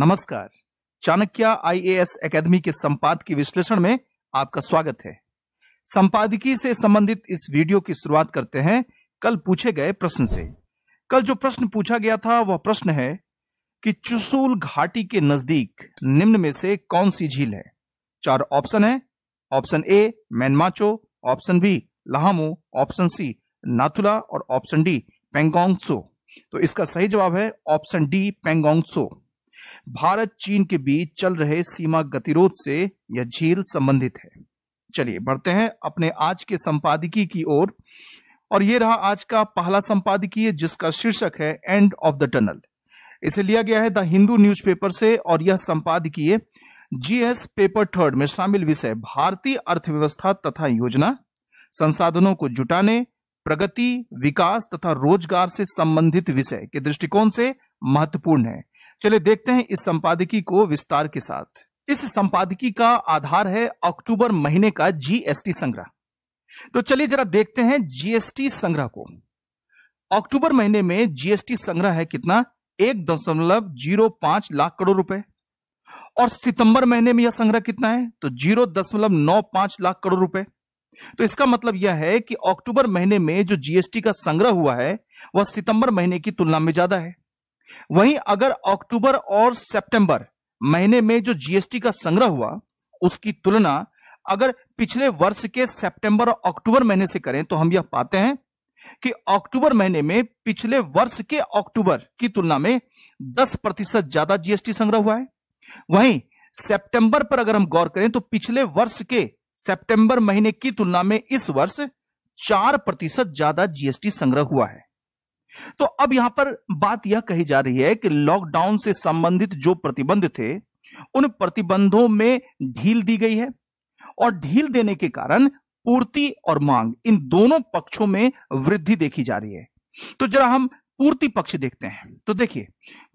नमस्कार Chanakya IAS academy के संपाद के विश्लेषण में आपका स्वागत है संपादकीय से संबंधित इस वीडियो की शुरुआत करते हैं कल पूछे गए प्रश्न से कल जो प्रश्न पूछा गया था वह प्रश्न है कि चुसूल घाटी के नजदीक निम्न में से कौन सी झील है चार ऑप्शन है ऑप्शन ए मैनमाचो ऑप्शन बी लहामो ऑप्शन सी नाथुला और ऑप्शन डी पेंगोंगसो तो इसका सही जवाब है ऑप्शन डी पेंगोंगसो भारत चीन के बीच चल रहे सीमा गतिरोध से यह झील संबंधित है चलिए बढ़ते हैं अपने आज के संपादकीय की ओर और ये रहा आज का पहला संपादकीय जिसका शीर्षक है एंड ऑफ द टनल इसे लिया गया है द हिंदू न्यूज़पेपर से और यह संपादकीय जीएस पेपर थर्ड में शामिल विषय भारतीय अर्थव्यवस्था तथा योजना संसाधनों को जुटाने प्रगति विकास तथा रोजगार से संबंधित विषय के दृष्टिकोण से महत्वपूर्ण है चले देखते हैं इस संपादकी को विस्तार के साथ इस संपादकी का आधार है अक्टूबर महीने का जीएसटी संग्रह तो चलिए जरा देखते हैं जीएसटी संग्रह को अक्टूबर महीने में जीएसटी संग्रह है कितना एक दशमलव जीरो पांच लाख करोड़ रुपए और सितंबर महीने में यह संग्रह कितना है तो जीरो दशमलव नौ पांच लाख करोड़ रुपए तो इसका मतलब यह है कि अक्टूबर महीने में जो जीएसटी का संग्रह हुआ है वह सितंबर महीने की तुलना में ज्यादा है वहीं अगर अक्टूबर और सितंबर महीने में जो जीएसटी का संग्रह हुआ उसकी तुलना अगर पिछले वर्ष के सितंबर और अक्टूबर महीने से करें तो हम यह पाते हैं कि अक्टूबर महीने में पिछले वर्ष के अक्टूबर की तुलना में 10 प्रतिशत ज्यादा जीएसटी संग्रह हुआ है वहीं सितंबर पर अगर हम गौर करें तो पिछले वर्ष के सितंबर महीने की तुलना में इस वर्ष चार प्रतिशत ज्यादा जीएसटी संग्रह हुआ है तो अब यहां पर बात यह कही जा रही है कि लॉकडाउन से संबंधित जो प्रतिबंध थे उन प्रतिबंधों में ढील दी गई है और ढील देने के कारण पूर्ति और मांग इन दोनों पक्षों में वृद्धि देखी जा रही है तो जरा हम पूर्ति पक्ष देखते हैं तो देखिए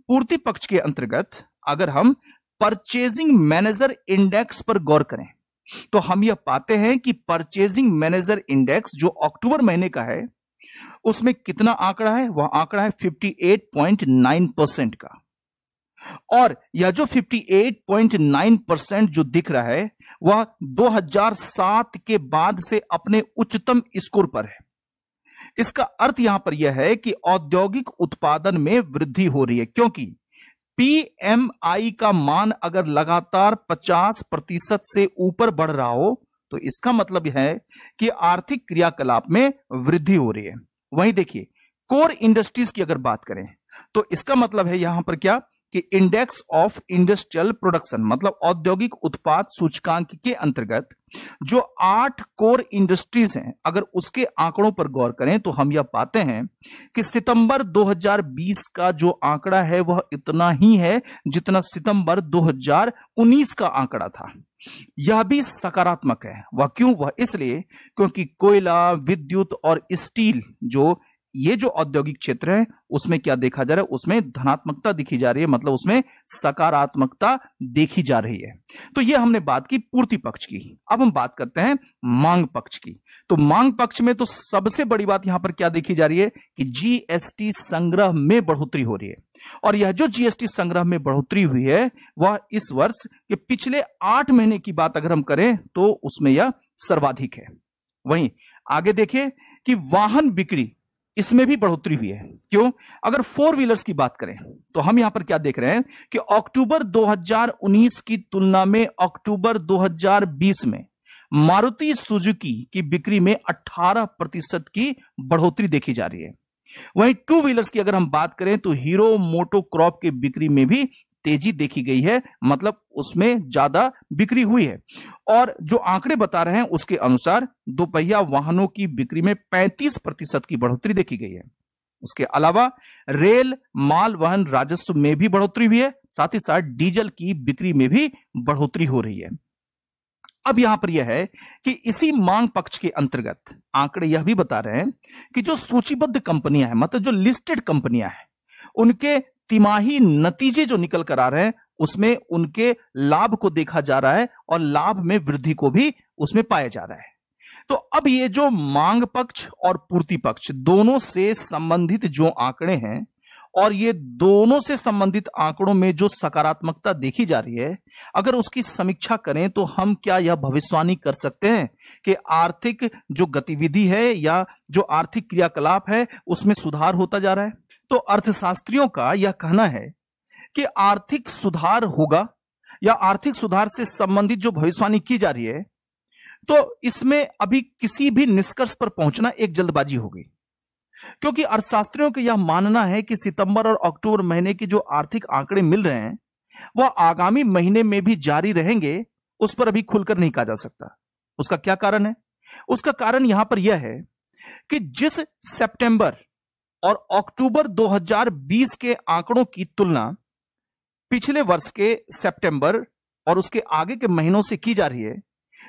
पूर्ति पक्ष के अंतर्गत अगर हम परचेजिंग मैनेजर इंडेक्स पर गौर करें तो हम यह पाते हैं कि परचेजिंग मैनेजर इंडेक्स जो अक्टूबर महीने का है उसमें कितना आंकड़ा है वह आंकड़ा है 58.9 परसेंट का और यह जो 58.9 परसेंट जो दिख रहा है वह 2007 के बाद से अपने उच्चतम स्कोर पर है इसका अर्थ यहां पर यह है कि औद्योगिक उत्पादन में वृद्धि हो रही है क्योंकि पीएमआई का मान अगर लगातार 50 प्रतिशत से ऊपर बढ़ रहा हो तो इसका मतलब है कि आर्थिक क्रियाकलाप में वृद्धि हो रही है वहीं देखिए कोर इंडस्ट्रीज की अगर बात करें तो इसका मतलब है यहां पर क्या कि इंडेक्स ऑफ इंडस्ट्रियल प्रोडक्शन मतलब औद्योगिक उत्पाद सूचकांक के अंतर्गत जो आठ कोर इंडस्ट्रीज हैं अगर उसके आंकड़ों पर गौर करें तो हम यह पाते हैं कि सितंबर 2020 का जो आंकड़ा है वह इतना ही है जितना सितंबर 2019 का आंकड़ा था यह भी सकारात्मक है वह क्यों वह इसलिए क्योंकि कोयला विद्युत और स्टील जो ये जो औद्योगिक क्षेत्र है उसमें क्या देखा जा रहा है उसमें धनात्मकता दिखी जा रही है मतलब उसमें सकारात्मकता देखी जा रही है तो ये हमने बात की पूर्ति पक्ष की अब हम बात करते हैं मांग पक्ष की तो मांग पक्ष में तो सबसे बड़ी बात यहां पर क्या देखी जा रही है कि जीएसटी संग्रह में बढ़ोतरी हो रही है और यह जो जीएसटी संग्रह में बढ़ोतरी हुई है वह इस वर्ष के पिछले आठ महीने की बात अगर हम करें तो उसमें यह सर्वाधिक है वहीं आगे देखिए कि वाहन बिक्री इसमें भी बढ़ोतरी हुई है क्यों अगर फोर व्हीलर्स की बात करें तो हम यहां पर क्या देख रहे हैं कि अक्टूबर 2019 की तुलना में अक्टूबर 2020 में मारुति सुजुकी की बिक्री में 18 प्रतिशत की बढ़ोतरी देखी जा रही है वहीं टू व्हीलर्स की अगर हम बात करें तो हीरो मोटो क्रॉप की बिक्री में भी तेजी देखी गई है मतलब उसमें ज्यादा बिक्री हुई है और जो आंकड़े बता रहे हैं उसके अनुसार दोपहिया वाहनों की बिक्री में 35 प्रतिशत की बढ़ोतरी देखी गई है उसके अलावा रेल माल वाहन राजस्व में भी बढ़ोतरी हुई है साथ ही साथ डीजल की बिक्री में भी बढ़ोतरी हो रही है अब यहां पर यह है कि इसी मांग पक्ष के अंतर्गत आंकड़े यह भी बता रहे हैं कि जो सूचीबद्ध कंपनियां हैं मतलब जो लिस्टेड कंपनियां हैं उनके तिमाही नतीजे जो निकल कर आ रहे हैं उसमें उनके लाभ को देखा जा रहा है और लाभ में वृद्धि को भी उसमें पाया जा रहा है तो अब ये जो मांग पक्ष और पूर्ति पक्ष दोनों से संबंधित जो आंकड़े हैं और ये दोनों से संबंधित आंकड़ों में जो सकारात्मकता देखी जा रही है अगर उसकी समीक्षा करें तो हम क्या यह भविष्यवाणी कर सकते हैं कि आर्थिक जो गतिविधि है या जो आर्थिक क्रियाकलाप है उसमें सुधार होता जा रहा है तो अर्थशास्त्रियों का यह कहना है कि आर्थिक सुधार होगा या आर्थिक सुधार से संबंधित जो भविष्यवाणी की जा रही है तो इसमें अभी किसी भी निष्कर्ष पर पहुंचना एक जल्दबाजी हो गई क्योंकि अर्थशास्त्रियों का यह मानना है कि सितंबर और अक्टूबर महीने के जो आर्थिक आंकड़े मिल रहे हैं वह आगामी महीने में भी जारी रहेंगे उस पर अभी खुलकर नहीं कहा जा सकता उसका क्या कारण है उसका कारण यहां पर यह है कि जिस सितंबर और अक्टूबर 2020 के आंकड़ों की तुलना पिछले वर्ष के सितंबर और उसके आगे के महीनों से की जा रही है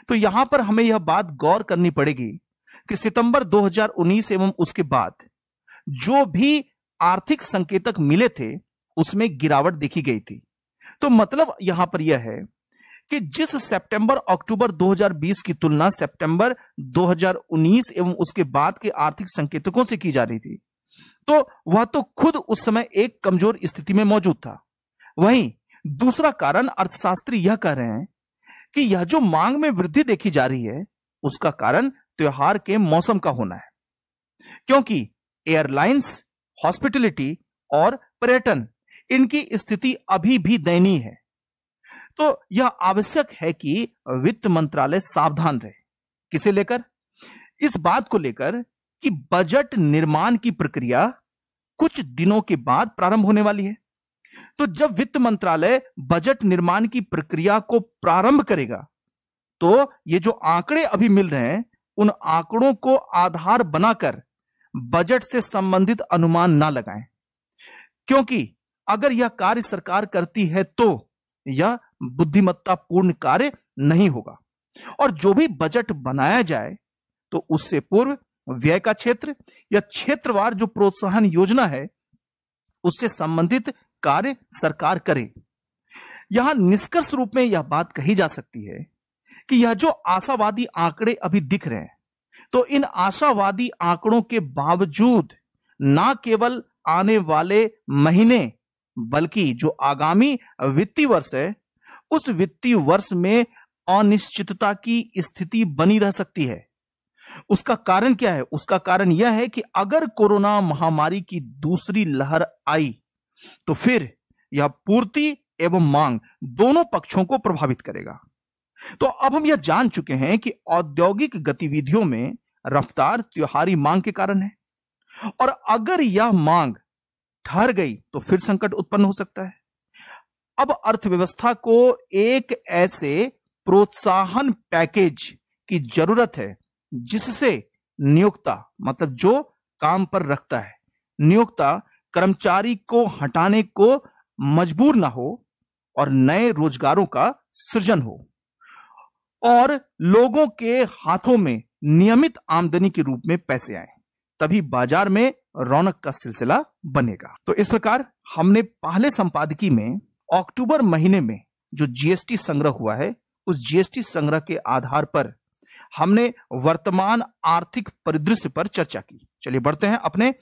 तो यहां पर हमें यह बात गौर करनी पड़ेगी कि सितंबर 2019 एवं उसके बाद जो भी आर्थिक संकेतक मिले थे उसमें गिरावट देखी गई थी तो मतलब यहां पर यह है कि जिस सितंबर अक्टूबर 2020 की तुलना सितंबर 2019 एवं उसके बाद के आर्थिक संकेतकों से की जा रही थी तो वह तो खुद उस समय एक कमजोर स्थिति में मौजूद था वहीं दूसरा कारण अर्थशास्त्री यह कह रहे हैं कि यह जो मांग में वृद्धि देखी जा रही है उसका कारण त्योहार के मौसम का होना है क्योंकि एयरलाइंस हॉस्पिटलिटी और पर्यटन इनकी स्थिति अभी भी दयनीय है तो यह आवश्यक है कि वित्त मंत्रालय सावधान रहे किसे लेकर इस बात को लेकर कि बजट निर्माण की प्रक्रिया कुछ दिनों के बाद प्रारंभ होने वाली है तो जब वित्त मंत्रालय बजट निर्माण की प्रक्रिया को प्रारंभ करेगा तो ये जो आंकड़े अभी मिल रहे हैं उन आंकड़ों को आधार बनाकर बजट से संबंधित अनुमान ना लगाएं क्योंकि अगर यह कार्य सरकार करती है तो यह बुद्धिमत्तापूर्ण कार्य नहीं होगा और जो भी बजट बनाया जाए तो उससे पूर्व व्यय का क्षेत्र या क्षेत्रवार जो प्रोत्साहन योजना है उससे संबंधित कार्य सरकार करे यहां निष्कर्ष रूप में यह बात कही जा सकती है कि यह जो आशावादी आंकड़े अभी दिख रहे हैं तो इन आशावादी आंकड़ों के बावजूद ना केवल आने वाले महीने बल्कि जो आगामी वित्तीय वर्ष है उस वित्तीय वर्ष में अनिश्चितता की स्थिति बनी रह सकती है उसका कारण क्या है उसका कारण यह है कि अगर कोरोना महामारी की दूसरी लहर आई तो फिर यह पूर्ति एवं मांग दोनों पक्षों को प्रभावित करेगा तो अब हम यह जान चुके हैं कि औद्योगिक गतिविधियों में रफ्तार त्योहारी मांग के कारण है और अगर यह मांग ठहर गई तो फिर संकट उत्पन्न हो सकता है अब अर्थव्यवस्था को एक ऐसे प्रोत्साहन पैकेज की जरूरत है जिससे नियोक्ता मतलब जो काम पर रखता है नियोक्ता कर्मचारी को हटाने को मजबूर ना हो और नए रोजगारों का सृजन हो और लोगों के हाथों में नियमित आमदनी के रूप में पैसे आए तभी बाजार में रौनक का सिलसिला बनेगा तो इस प्रकार हमने पहले संपादकी में अक्टूबर महीने में जो जीएसटी संग्रह हुआ है उस जीएसटी संग्रह के आधार पर हमने वर्तमान आर्थिक परिदृश्य पर चर्चा की चलिए बढ़ते हैं अपने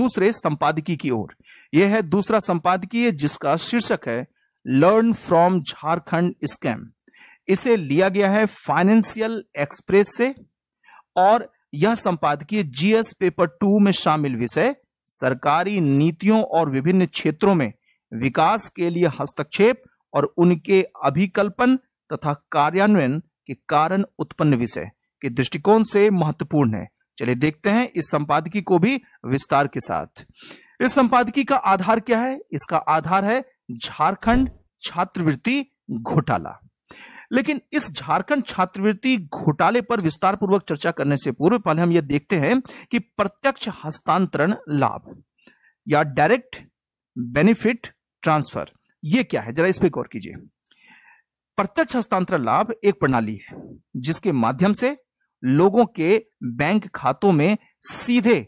दूसरे संपादकीय की ओर यह है दूसरा संपादकीय जिसका शीर्षक है लर्न फ्रॉम झारखंड स्कैम इसे लिया गया है फाइनेंशियल एक्सप्रेस से और यह संपादकीय जीएस पेपर टू में शामिल विषय सरकारी नीतियों और विभिन्न क्षेत्रों में विकास के लिए हस्तक्षेप और उनके अभिकल्पन तथा कार्यान्वयन कि कारण उत्पन्न विषय के दृष्टिकोण से महत्वपूर्ण है चलिए देखते हैं इस संपादकी को भी विस्तार के साथ इस संपादकी का आधार क्या है इसका आधार है झारखंड छात्रवृत्ति घोटाला लेकिन इस झारखंड छात्रवृत्ति घोटाले पर विस्तार पूर्वक चर्चा करने से पूर्व पहले हम यह देखते हैं कि प्रत्यक्ष हस्तांतरण लाभ या डायरेक्ट बेनिफिट ट्रांसफर यह क्या है जरा इस पर गौर कीजिए प्रत्यक्ष हस्तांतरण लाभ एक प्रणाली है जिसके माध्यम से लोगों के बैंक खातों में सीधे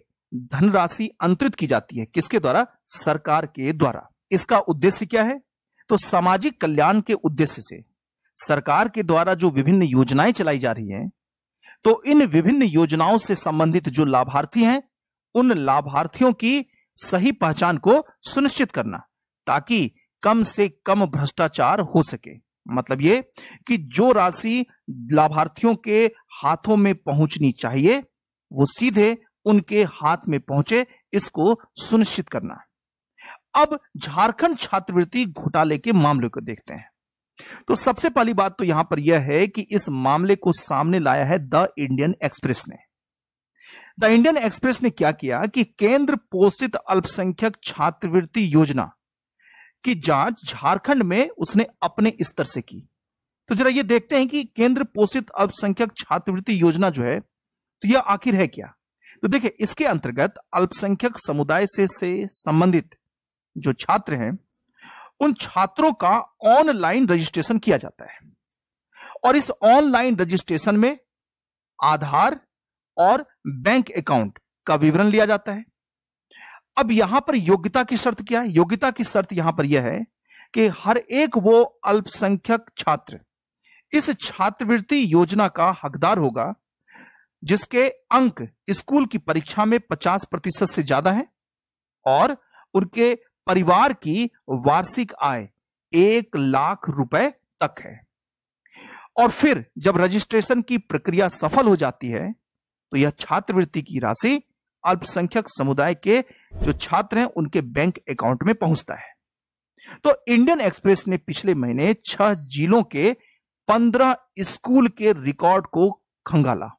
धनराशि अंतरित की जाती है किसके द्वारा सरकार के द्वारा इसका उद्देश्य क्या है तो सामाजिक कल्याण के उद्देश्य से सरकार के द्वारा जो विभिन्न योजनाएं चलाई जा रही हैं तो इन विभिन्न योजनाओं से संबंधित जो लाभार्थी हैं उन लाभार्थियों की सही पहचान को सुनिश्चित करना ताकि कम से कम भ्रष्टाचार हो सके मतलब ये कि जो राशि लाभार्थियों के हाथों में पहुंचनी चाहिए वो सीधे उनके हाथ में पहुंचे इसको सुनिश्चित करना अब झारखंड छात्रवृत्ति घोटाले के मामले को देखते हैं तो सबसे पहली बात तो यहां पर यह है कि इस मामले को सामने लाया है द इंडियन एक्सप्रेस ने द इंडियन एक्सप्रेस ने क्या किया कि केंद्र पोषित अल्पसंख्यक छात्रवृत्ति योजना की जांच झारखंड में उसने अपने स्तर से की तो जरा ये देखते हैं कि केंद्र पोषित अल्पसंख्यक छात्रवृत्ति योजना जो है तो यह आखिर है क्या तो देखिए इसके अंतर्गत अल्पसंख्यक समुदाय से से संबंधित जो छात्र हैं उन छात्रों का ऑनलाइन रजिस्ट्रेशन किया जाता है और इस ऑनलाइन रजिस्ट्रेशन में आधार और बैंक अकाउंट का विवरण लिया जाता है अब यहां पर योग्यता की शर्त क्या है योग्यता की शर्त यहां पर यह है कि हर एक वो अल्पसंख्यक छात्र इस छात्रवृत्ति योजना का हकदार होगा जिसके अंक स्कूल की परीक्षा में 50 प्रतिशत से ज्यादा है और उनके परिवार की वार्षिक आय एक लाख रुपए तक है और फिर जब रजिस्ट्रेशन की प्रक्रिया सफल हो जाती है तो यह छात्रवृत्ति की राशि अल्पसंख्यक समुदाय के जो छात्र हैं उनके बैंक अकाउंट में पहुंचता है तो इंडियन एक्सप्रेस ने पिछले महीने छह जिलों के पंद्रह स्कूल के रिकॉर्ड को खंगाला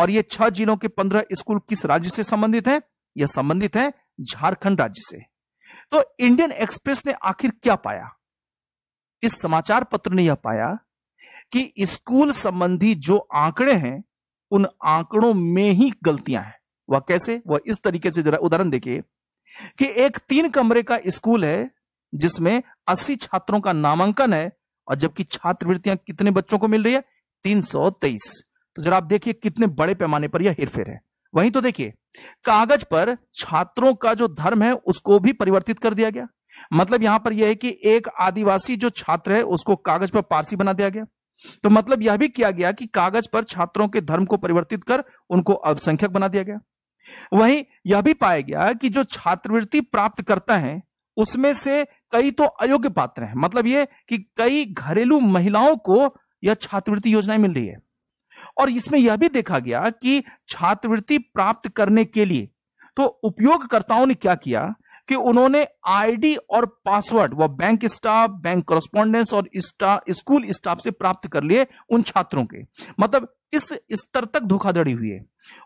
और ये छह जिलों के पंद्रह स्कूल किस राज्य से संबंधित है यह संबंधित है झारखंड राज्य से तो इंडियन एक्सप्रेस ने आखिर क्या पाया इस समाचार पत्र ने यह पाया कि स्कूल संबंधी जो आंकड़े हैं उन आंकड़ों में ही गलतियां हैं वह कैसे वह इस तरीके से जरा उदाहरण देखिए कि एक तीन कमरे का स्कूल है जिसमें अस्सी छात्रों का नामांकन है और जबकि छात्रवृत्तियां कितने बच्चों को मिल रही है तीन सौ तेईस तो जरा आप देखिए कितने बड़े पैमाने पर यह हेरफेर है वहीं तो देखिए कागज पर छात्रों का जो धर्म है उसको भी परिवर्तित कर दिया गया मतलब यहां पर यह है कि एक आदिवासी जो छात्र है उसको कागज पर पारसी बना दिया गया तो मतलब यह भी किया गया कि कागज पर छात्रों के धर्म को परिवर्तित कर उनको अल्पसंख्यक बना दिया गया वहीं यह भी पाया गया कि जो छात्रवृत्ति प्राप्त करता है उसमें से कई तो अयोग्य पात्र हैं मतलब ये कि कई घरेलू महिलाओं को यह छात्रवृत्ति योजनाएं मिल रही है और इसमें यह भी देखा गया कि छात्रवृत्ति प्राप्त करने के लिए तो उपयोगकर्ताओं ने क्या किया कि उन्होंने आईडी और पासवर्ड वह बैंक स्टाफ बैंक कॉरेस्पॉन्डेंस और स्टाफ स्कूल स्टाफ से प्राप्त कर लिए उन छात्रों के मतलब इस स्तर तक धोखाधड़ी हुई है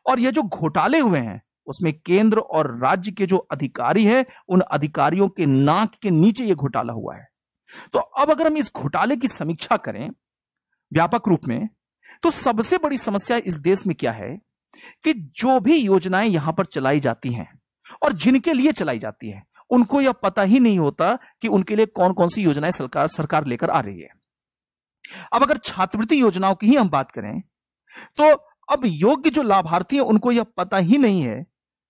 और ये जो घोटाले हुए हैं उसमें केंद्र और राज्य के जो अधिकारी है उन अधिकारियों के नाक के नीचे ये घोटाला हुआ है तो अब अगर हम इस घोटाले की समीक्षा करें व्यापक रूप में तो सबसे बड़ी समस्या इस देश में क्या है कि जो भी योजनाएं यहां पर चलाई जाती हैं और जिनके लिए चलाई जाती है उनको यह पता ही नहीं होता कि उनके लिए कौन कौन सी योजनाएं सरकार सरकार लेकर आ रही है अब अगर छात्रवृत्ति योजनाओं की ही हम बात करें तो अब योग्य जो लाभार्थी हैं उनको यह पता ही नहीं है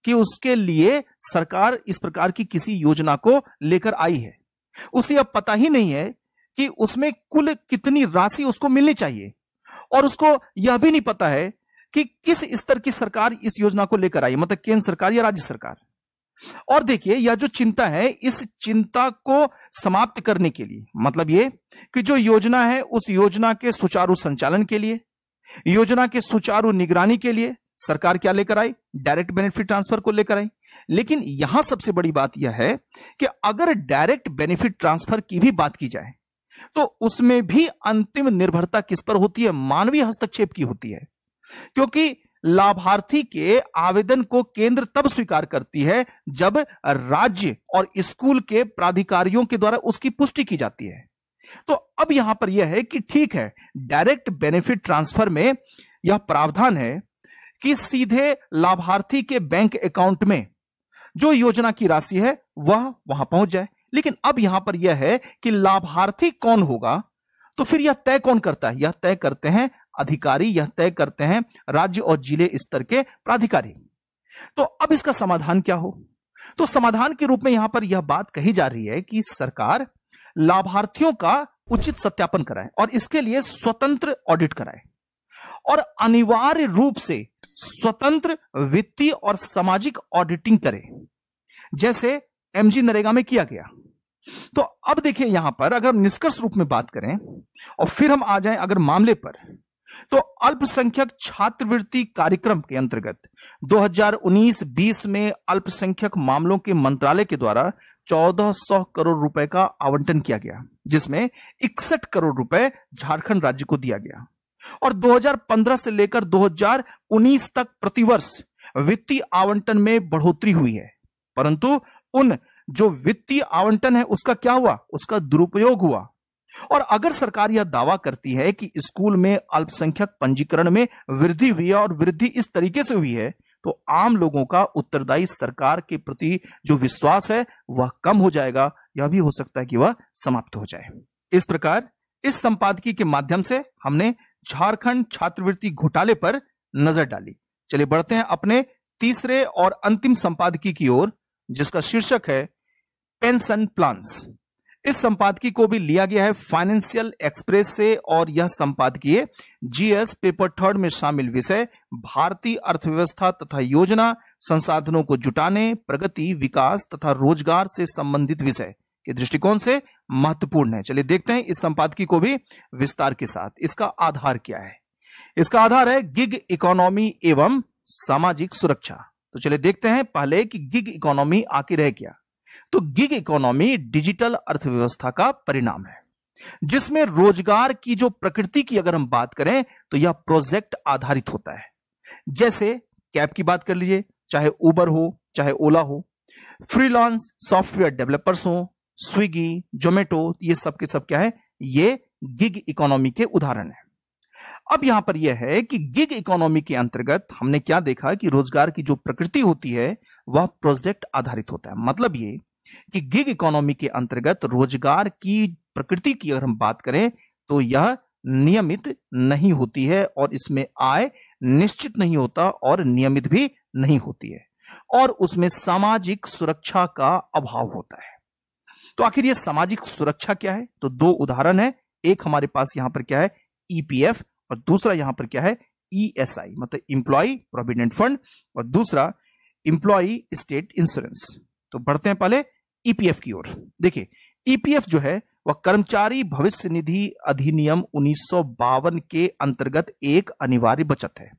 कि उसके लिए सरकार इस प्रकार की किसी योजना को लेकर आई है उसे यह पता ही नहीं है कि उसमें कुल कितनी राशि उसको मिलनी चाहिए और उसको यह भी नहीं पता है कि किस स्तर की सरकार इस योजना को लेकर आई मतलब केंद्र सरकार या राज्य सरकार और देखिए यह जो चिंता है इस चिंता को समाप्त करने के लिए मतलब ये कि जो योजना है उस योजना के सुचारू संचालन के लिए योजना के सुचारू निगरानी के लिए सरकार क्या लेकर आई डायरेक्ट बेनिफिट ट्रांसफर को लेकर आई लेकिन यहां सबसे बड़ी बात यह है कि अगर डायरेक्ट बेनिफिट ट्रांसफर की भी बात की जाए तो उसमें भी अंतिम निर्भरता किस पर होती है मानवीय हस्तक्षेप की होती है क्योंकि लाभार्थी के आवेदन को केंद्र तब स्वीकार करती है जब राज्य और स्कूल के प्राधिकारियों के द्वारा उसकी पुष्टि की जाती है तो अब यहां पर यह है कि ठीक है डायरेक्ट बेनिफिट ट्रांसफर में यह प्रावधान है कि सीधे लाभार्थी के बैंक अकाउंट में जो योजना की राशि है वह वहां पहुंच जाए लेकिन अब यहां पर यह है कि लाभार्थी कौन होगा तो फिर यह तय कौन करता है यह तय करते हैं अधिकारी यह तय करते हैं राज्य और जिले स्तर के प्राधिकारी तो अब इसका समाधान क्या हो तो समाधान के रूप में यहां पर यह बात कही जा रही है कि सरकार लाभार्थियों का उचित सत्यापन कराएं और इसके लिए स्वतंत्र ऑडिट कराएं और अनिवार्य रूप से स्वतंत्र वित्तीय और सामाजिक ऑडिटिंग करें जैसे एमजी नरेगा में किया गया तो अब देखिए यहां पर अगर हम निष्कर्ष रूप में बात करें और फिर हम आ जाएं अगर मामले पर तो अल्पसंख्यक छात्रवृत्ति कार्यक्रम के अंतर्गत 2019-20 में अल्पसंख्यक मामलों के मंत्रालय के द्वारा 1400 करोड़ रुपए का आवंटन किया गया जिसमें इकसठ करोड़ रुपए झारखंड राज्य को दिया गया और 2015 से लेकर 2019 तक प्रतिवर्ष वित्तीय आवंटन में बढ़ोतरी हुई है परंतु उन जो वित्तीय आवंटन है उसका क्या हुआ उसका दुरुपयोग हुआ और अगर सरकार यह दावा करती है कि स्कूल में अल्पसंख्यक पंजीकरण में वृद्धि हुई है और वृद्धि इस तरीके से हुई है तो आम लोगों का उत्तरदायी सरकार के प्रति जो विश्वास है वह कम हो जाएगा यह भी हो सकता है कि वह समाप्त हो जाए इस प्रकार इस संपादकीय के माध्यम से हमने झारखंड छात्रवृत्ति घोटाले पर नजर डाली चलिए बढ़ते हैं अपने तीसरे और अंतिम संपादकीय की ओर जिसका शीर्षक है पेंशन प्लान्स इस संपादकीय को भी लिया गया है फाइनेंशियल एक्सप्रेस से और यह संपादकीय जीएस पेपर थर्ड में शामिल विषय भारतीय अर्थव्यवस्था तथा योजना संसाधनों को जुटाने प्रगति विकास तथा रोजगार से संबंधित विषय के दृष्टिकोण से महत्वपूर्ण है चलिए देखते हैं इस संपादकीय को भी विस्तार के साथ इसका आधार क्या है इसका आधार है गिग इकोनॉमी एवं सामाजिक सुरक्षा तो चलिए देखते हैं पहले कि गिग इकोनॉमी आखिर है क्या तो गिग इकोनॉमी डिजिटल अर्थव्यवस्था का परिणाम है जिसमें रोजगार की जो प्रकृति की अगर हम बात करें तो यह प्रोजेक्ट आधारित होता है जैसे कैब की बात कर लीजिए चाहे उबर हो चाहे ओला हो फ्रीलांस सॉफ्टवेयर डेवलपर्स हो स्विगी जोमेटो ये सब के सब क्या है ये गिग इकोनॉमी के उदाहरण है अब यहां पर यह है कि गिग इकोनॉमी के अंतर्गत हमने क्या देखा कि रोजगार की जो प्रकृति होती है वह प्रोजेक्ट आधारित होता है मतलब ये कि गिग इकोनॉमी के अंतर्गत रोजगार की प्रकृति की अगर हम बात करें तो यह नियमित नहीं होती है और इसमें आय निश्चित नहीं होता और नियमित भी नहीं होती है और उसमें सामाजिक सुरक्षा का अभाव होता है तो आखिर यह सामाजिक सुरक्षा क्या है तो दो उदाहरण है एक हमारे पास यहां पर क्या है ईपीएफ e और दूसरा यहां पर क्या है ईएसआई e मतलब इंप्लॉई प्रोविडेंट फंड और दूसरा इंप्लॉई स्टेट इंश्योरेंस तो बढ़ते हैं पहले ईपीएफ e की ओर देखिए ईपीएफ e जो है वह कर्मचारी भविष्य निधि अधिनियम उन्नीस के अंतर्गत एक अनिवार्य बचत है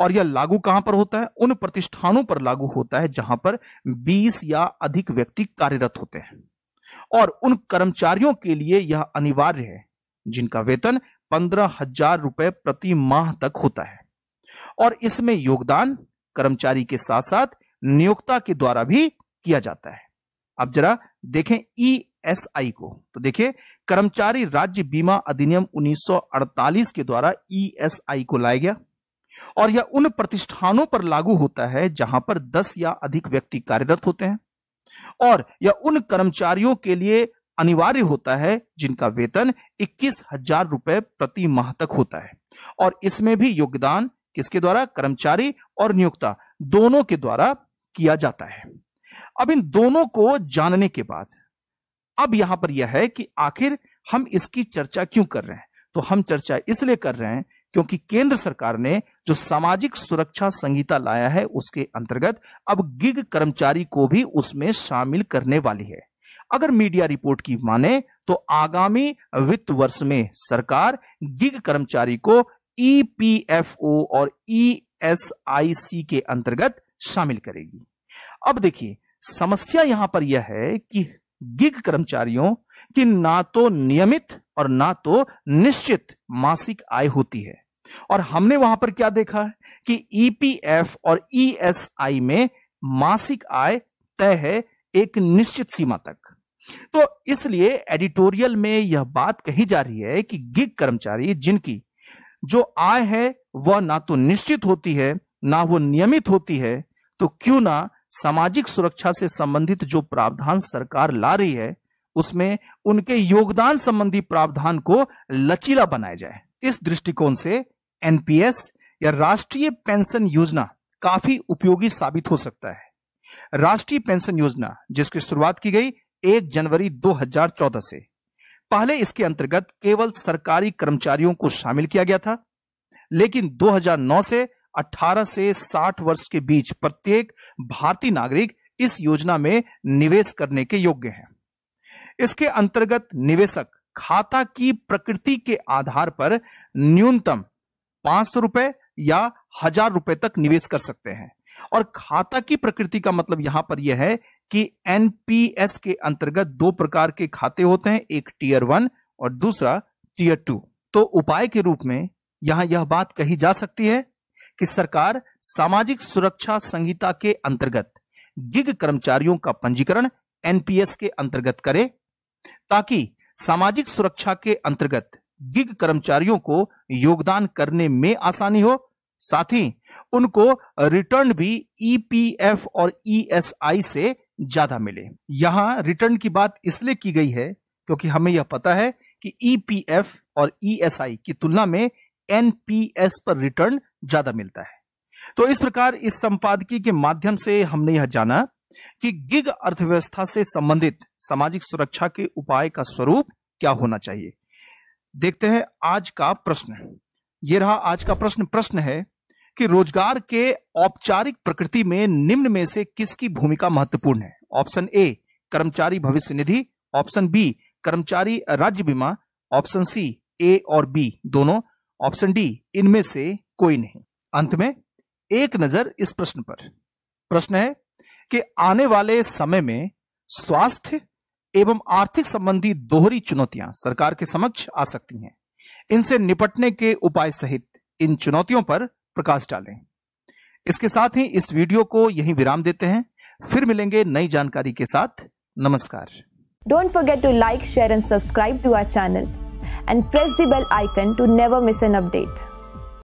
और यह लागू कहां पर होता है उन प्रतिष्ठानों पर लागू होता है जहां पर 20 या अधिक व्यक्ति कार्यरत होते हैं और उन कर्मचारियों के लिए यह अनिवार्य है जिनका वेतन पंद्रह हजार रुपए प्रति माह तक होता है और इसमें योगदान कर्मचारी के साथ साथ नियोक्ता के द्वारा भी किया जाता है अब जरा देखें ई एस आई को तो देखिए कर्मचारी राज्य बीमा अधिनियम 1948 के द्वारा ई एस आई को लाया गया और यह उन प्रतिष्ठानों पर लागू होता है जहां पर 10 या अधिक व्यक्ति कार्यरत होते हैं और यह उन कर्मचारियों के लिए अनिवार्य होता है जिनका वेतन इक्कीस हजार रुपए प्रति माह तक होता है और इसमें भी योगदान किसके द्वारा कर्मचारी और नियोक्ता दोनों के द्वारा किया जाता है अब इन दोनों को जानने के बाद अब यहां पर यह है कि आखिर हम इसकी चर्चा क्यों कर रहे हैं तो हम चर्चा इसलिए कर रहे हैं क्योंकि केंद्र सरकार ने जो सामाजिक सुरक्षा संहिता लाया है उसके अंतर्गत अब गिग कर्मचारी को भी उसमें शामिल करने वाली है अगर मीडिया रिपोर्ट की माने तो आगामी वित्त वर्ष में सरकार गिग कर्मचारी को ईपीएफओ और ईएसआईसी के अंतर्गत शामिल करेगी अब देखिए समस्या यहां पर यह है कि गिग कर्मचारियों की ना तो नियमित और ना तो निश्चित मासिक आय होती है और हमने वहां पर क्या देखा है कि ईपीएफ और ईएसआई में मासिक आय तय है एक निश्चित सीमा तक तो इसलिए एडिटोरियल में यह बात कही जा रही है कि गिग कर्मचारी जिनकी जो आय है वह ना तो निश्चित होती है ना वो नियमित होती है तो क्यों ना सामाजिक सुरक्षा से संबंधित जो प्रावधान सरकार ला रही है उसमें उनके योगदान संबंधी प्रावधान को लचीला बनाया जाए इस दृष्टिकोण से एनपीएस या राष्ट्रीय पेंशन योजना काफी उपयोगी साबित हो सकता है राष्ट्रीय पेंशन योजना जिसकी शुरुआत की गई एक जनवरी 2014 से पहले इसके अंतर्गत केवल सरकारी कर्मचारियों को शामिल किया गया था लेकिन 2009 से 18 से 60 वर्ष के बीच प्रत्येक भारतीय नागरिक इस योजना में निवेश करने के योग्य हैं इसके अंतर्गत निवेशक खाता की प्रकृति के आधार पर न्यूनतम पांच सौ रुपए या हजार रुपए तक निवेश कर सकते हैं और खाता की प्रकृति का मतलब यहां पर यह है कि एनपीएस के अंतर्गत दो प्रकार के खाते होते हैं एक टीयर वन और दूसरा टीयर टू तो उपाय के रूप में यहां यह बात कही जा सकती है कि सरकार सामाजिक सुरक्षा संहिता के अंतर्गत गिग कर्मचारियों का पंजीकरण एनपीएस के अंतर्गत करे ताकि सामाजिक सुरक्षा के अंतर्गत गिग कर्मचारियों को योगदान करने में आसानी हो साथ ही उनको रिटर्न भी ईपीएफ e और ईएसआई e से ज्यादा मिले यहां रिटर्न की बात इसलिए की गई है क्योंकि हमें यह पता है कि ईपीएफ e और ईएसआई की तुलना में एनपीएस पर रिटर्न ज्यादा मिलता है तो इस प्रकार इस संपादकीय के माध्यम से हमने यह जाना कि गिग अर्थव्यवस्था से संबंधित सामाजिक सुरक्षा के उपाय का स्वरूप क्या होना चाहिए देखते हैं आज का प्रश्न ये रहा आज का प्रश्न प्रश्न है कि रोजगार के औपचारिक प्रकृति में निम्न में से किसकी भूमिका महत्वपूर्ण है ऑप्शन ए कर्मचारी भविष्य निधि ऑप्शन बी कर्मचारी राज्य बीमा ऑप्शन सी ए और बी दोनों ऑप्शन डी इनमें से कोई नहीं अंत में एक नजर इस प्रश्न पर प्रश्न है कि आने वाले समय में स्वास्थ्य एवं आर्थिक संबंधी दोहरी चुनौतियां सरकार के समक्ष आ सकती हैं इनसे निपटने के उपाय सहित इन चुनौतियों पर प्रकाश डालें इसके साथ ही इस वीडियो को यहीं विराम देते हैं फिर मिलेंगे नई जानकारी के साथ नमस्कार don't forget to like share and subscribe to our channel and press the bell icon to never miss an update